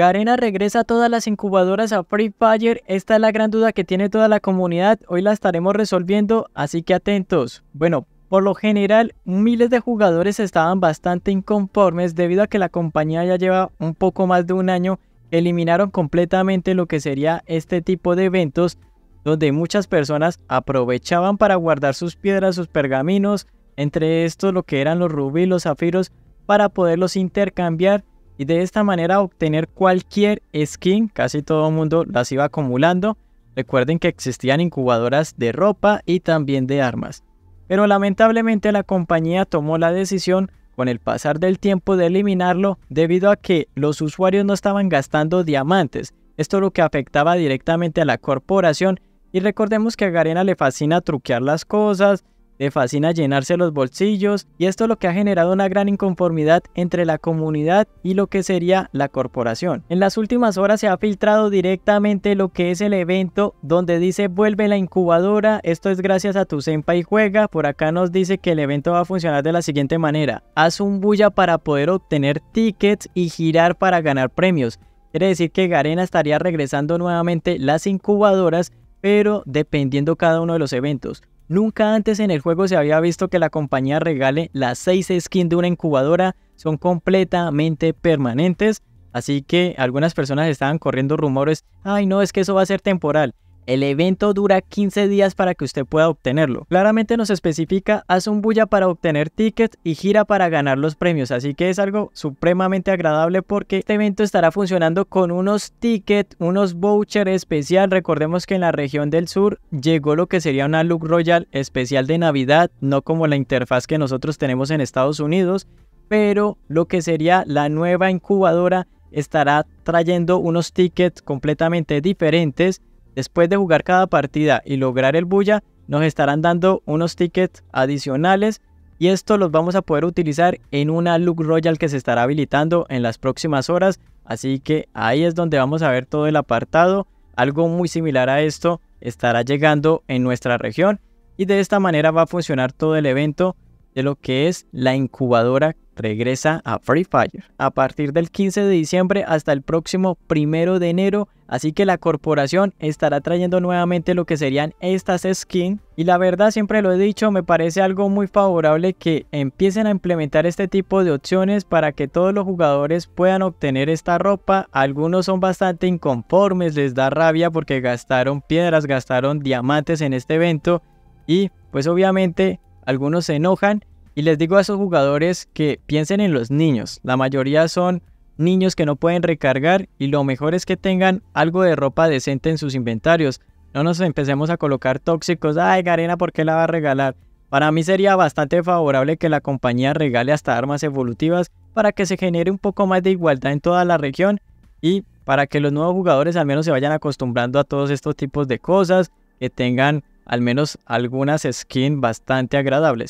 Garena regresa a todas las incubadoras a Free Fire, esta es la gran duda que tiene toda la comunidad, hoy la estaremos resolviendo, así que atentos. Bueno, por lo general, miles de jugadores estaban bastante inconformes debido a que la compañía ya lleva un poco más de un año, eliminaron completamente lo que sería este tipo de eventos, donde muchas personas aprovechaban para guardar sus piedras, sus pergaminos, entre estos lo que eran los rubí, los zafiros, para poderlos intercambiar y de esta manera obtener cualquier skin, casi todo el mundo las iba acumulando. Recuerden que existían incubadoras de ropa y también de armas. Pero lamentablemente la compañía tomó la decisión con el pasar del tiempo de eliminarlo debido a que los usuarios no estaban gastando diamantes. Esto lo que afectaba directamente a la corporación y recordemos que a Garena le fascina truquear las cosas, le fascina llenarse los bolsillos y esto es lo que ha generado una gran inconformidad entre la comunidad y lo que sería la corporación. En las últimas horas se ha filtrado directamente lo que es el evento donde dice vuelve la incubadora, esto es gracias a tu y juega, por acá nos dice que el evento va a funcionar de la siguiente manera, haz un bulla para poder obtener tickets y girar para ganar premios. Quiere decir que Garena estaría regresando nuevamente las incubadoras, pero dependiendo cada uno de los eventos. Nunca antes en el juego se había visto que la compañía regale las 6 skins de una incubadora, son completamente permanentes, así que algunas personas estaban corriendo rumores, ay no, es que eso va a ser temporal. El evento dura 15 días para que usted pueda obtenerlo. Claramente nos especifica, haz un bulla para obtener tickets y gira para ganar los premios, así que es algo supremamente agradable porque este evento estará funcionando con unos tickets, unos vouchers especial. Recordemos que en la región del sur llegó lo que sería una Look Royal especial de Navidad, no como la interfaz que nosotros tenemos en Estados Unidos, pero lo que sería la nueva incubadora estará trayendo unos tickets completamente diferentes Después de jugar cada partida y lograr el bulla, nos estarán dando unos tickets adicionales y esto los vamos a poder utilizar en una Look Royal que se estará habilitando en las próximas horas. Así que ahí es donde vamos a ver todo el apartado. Algo muy similar a esto estará llegando en nuestra región y de esta manera va a funcionar todo el evento de lo que es la incubadora regresa a Free Fire a partir del 15 de diciembre hasta el próximo 1 de enero, así que la corporación estará trayendo nuevamente lo que serían estas skins y la verdad siempre lo he dicho, me parece algo muy favorable que empiecen a implementar este tipo de opciones para que todos los jugadores puedan obtener esta ropa, algunos son bastante inconformes, les da rabia porque gastaron piedras, gastaron diamantes en este evento y pues obviamente algunos se enojan y les digo a esos jugadores que piensen en los niños. La mayoría son niños que no pueden recargar y lo mejor es que tengan algo de ropa decente en sus inventarios. No nos empecemos a colocar tóxicos, ay Garena, ¿por qué la va a regalar? Para mí sería bastante favorable que la compañía regale hasta armas evolutivas para que se genere un poco más de igualdad en toda la región y para que los nuevos jugadores al menos se vayan acostumbrando a todos estos tipos de cosas, que tengan al menos algunas skins bastante agradables.